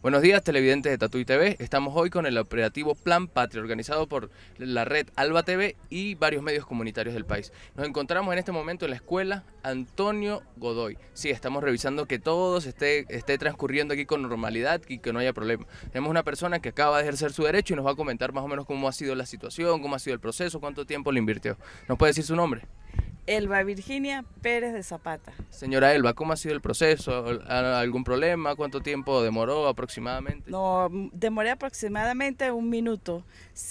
Buenos días, televidentes de Tatuy TV. Estamos hoy con el operativo Plan Patria, organizado por la red Alba TV y varios medios comunitarios del país. Nos encontramos en este momento en la escuela Antonio Godoy. Sí, estamos revisando que todo esté, esté transcurriendo aquí con normalidad y que no haya problema. Tenemos una persona que acaba de ejercer su derecho y nos va a comentar más o menos cómo ha sido la situación, cómo ha sido el proceso, cuánto tiempo le invirtió. ¿Nos puede decir su nombre? Elba Virginia Pérez de Zapata. Señora Elba, ¿cómo ha sido el proceso? ¿Algún problema? ¿Cuánto tiempo demoró aproximadamente? No, demoré aproximadamente un minuto.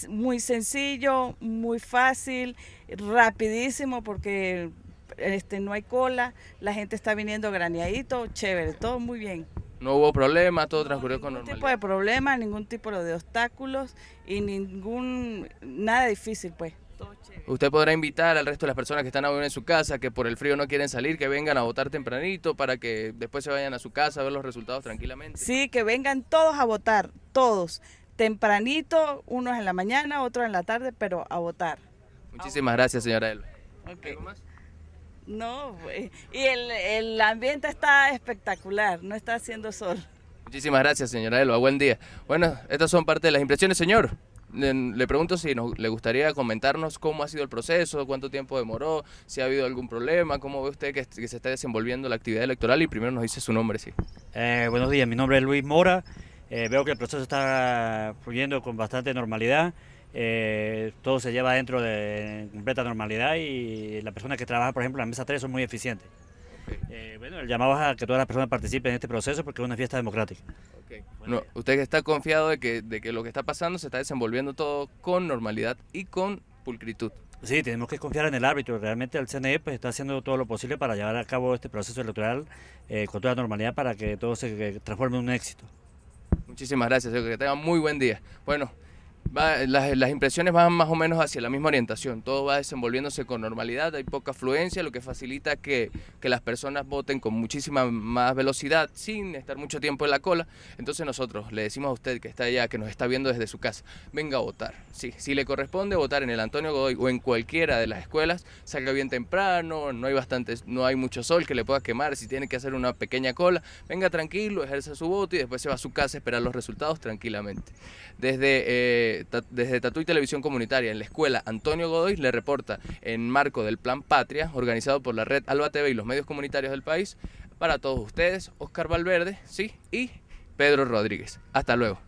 Muy sencillo, muy fácil, rapidísimo porque este, no hay cola, la gente está viniendo graneadito, chévere, todo muy bien. No hubo problema, todo transcurrió con normalidad. Ningún tipo de problema, ningún tipo de obstáculos y ningún nada difícil, pues. Usted podrá invitar al resto de las personas que están aún en su casa, que por el frío no quieren salir, que vengan a votar tempranito para que después se vayan a su casa a ver los resultados tranquilamente. Sí, que vengan todos a votar, todos. Tempranito, unos en la mañana, otros en la tarde, pero a votar. Muchísimas gracias, señora Elo ¿Algo más? No, eh, y el, el ambiente está espectacular, no está haciendo sol. Muchísimas gracias, señora a Buen día. Bueno, estas son parte de las impresiones, señor le pregunto si le gustaría comentarnos cómo ha sido el proceso, cuánto tiempo demoró, si ha habido algún problema, cómo ve usted que, se está desenvolviendo la actividad electoral y primero nos dice su nombre, sí. Eh, buenos días, mi nombre es Luis Mora. Eh, veo que el proceso está fluyendo con bastante normalidad. Eh, todo se lleva dentro de completa normalidad y las personas que trabajan, por ejemplo, en la mesa 3 son muy eficientes. Eh, bueno, el llamado es a que todas las personas participen en este proceso porque es una fiesta democrática. Eh, ¿Usted está confiado de que, de que lo que está pasando se está desenvolviendo todo con normalidad y con pulcritud? Sí, tenemos que confiar en el árbitro. Realmente el CNE pues, está haciendo todo lo posible para llevar a cabo este proceso electoral eh, con toda normalidad para que todo se transforme en un éxito. Muchísimas gracias, que tenga muy buen día. Bueno las, impresiones van más o menos hacia la misma orientación, todo va desenvolviéndose con normalidad, hay poca afluencia, lo que facilita que, las personas voten con muchísima más velocidad sin estar mucho tiempo en la cola. Entonces nosotros le decimos a usted que está allá, que nos está viendo desde su casa, venga a votar. si le corresponde votar en el Antonio Godoy o en cualquiera de las escuelas, salga bien temprano, no hay, bastante, no hay mucho sol que le pueda quemar, si tiene que hacer una pequeña cola, venga tranquilo, ejerza su voto y después se va a su casa a esperar los resultados tranquilamente. Desde... Eh, desde Tatu y Televisión Comunitaria en la escuela Antonio Godoy le reporta en marco del Plan Patria, organizado por la red Alba TV y los medios comunitarios del país, para todos ustedes, Oscar Valverde, sí, y Pedro Rodríguez. Hasta luego.